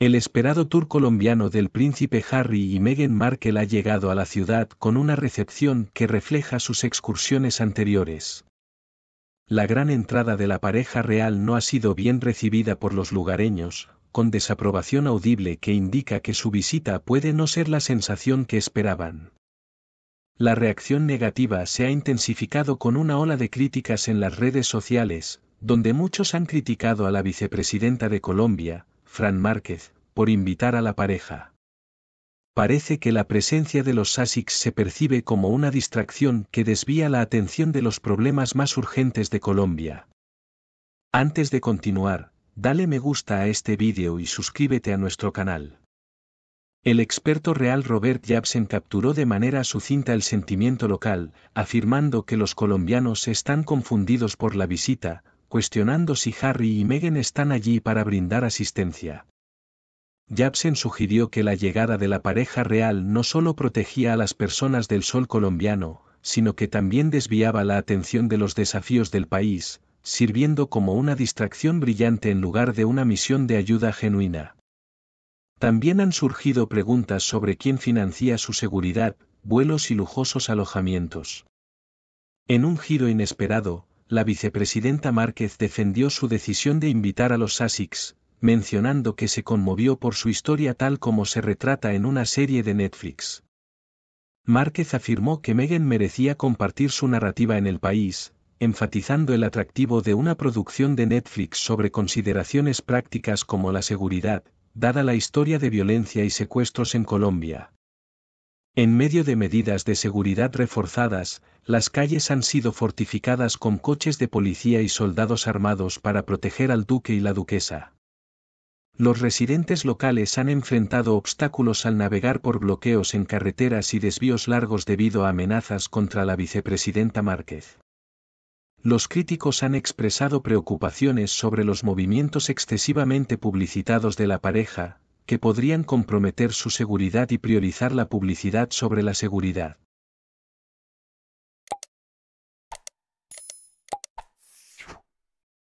El esperado tour colombiano del príncipe Harry y Meghan Markle ha llegado a la ciudad con una recepción que refleja sus excursiones anteriores. La gran entrada de la pareja real no ha sido bien recibida por los lugareños, con desaprobación audible que indica que su visita puede no ser la sensación que esperaban. La reacción negativa se ha intensificado con una ola de críticas en las redes sociales, donde muchos han criticado a la vicepresidenta de Colombia, Fran Márquez, por invitar a la pareja. Parece que la presencia de los SASIC se percibe como una distracción que desvía la atención de los problemas más urgentes de Colombia. Antes de continuar, dale me gusta a este vídeo y suscríbete a nuestro canal. El experto real Robert Jabsen capturó de manera sucinta el sentimiento local, afirmando que los colombianos están confundidos por la visita, cuestionando si Harry y Meghan están allí para brindar asistencia. Jabsen sugirió que la llegada de la pareja real no solo protegía a las personas del sol colombiano, sino que también desviaba la atención de los desafíos del país, sirviendo como una distracción brillante en lugar de una misión de ayuda genuina. También han surgido preguntas sobre quién financia su seguridad, vuelos y lujosos alojamientos. En un giro inesperado, la vicepresidenta Márquez defendió su decisión de invitar a los ASICs, mencionando que se conmovió por su historia tal como se retrata en una serie de Netflix. Márquez afirmó que Megan merecía compartir su narrativa en el país, enfatizando el atractivo de una producción de Netflix sobre consideraciones prácticas como la seguridad, dada la historia de violencia y secuestros en Colombia, en medio de medidas de seguridad reforzadas, las calles han sido fortificadas con coches de policía y soldados armados para proteger al duque y la duquesa. Los residentes locales han enfrentado obstáculos al navegar por bloqueos en carreteras y desvíos largos debido a amenazas contra la vicepresidenta Márquez. Los críticos han expresado preocupaciones sobre los movimientos excesivamente publicitados de la pareja, que podrían comprometer su seguridad y priorizar la publicidad sobre la seguridad.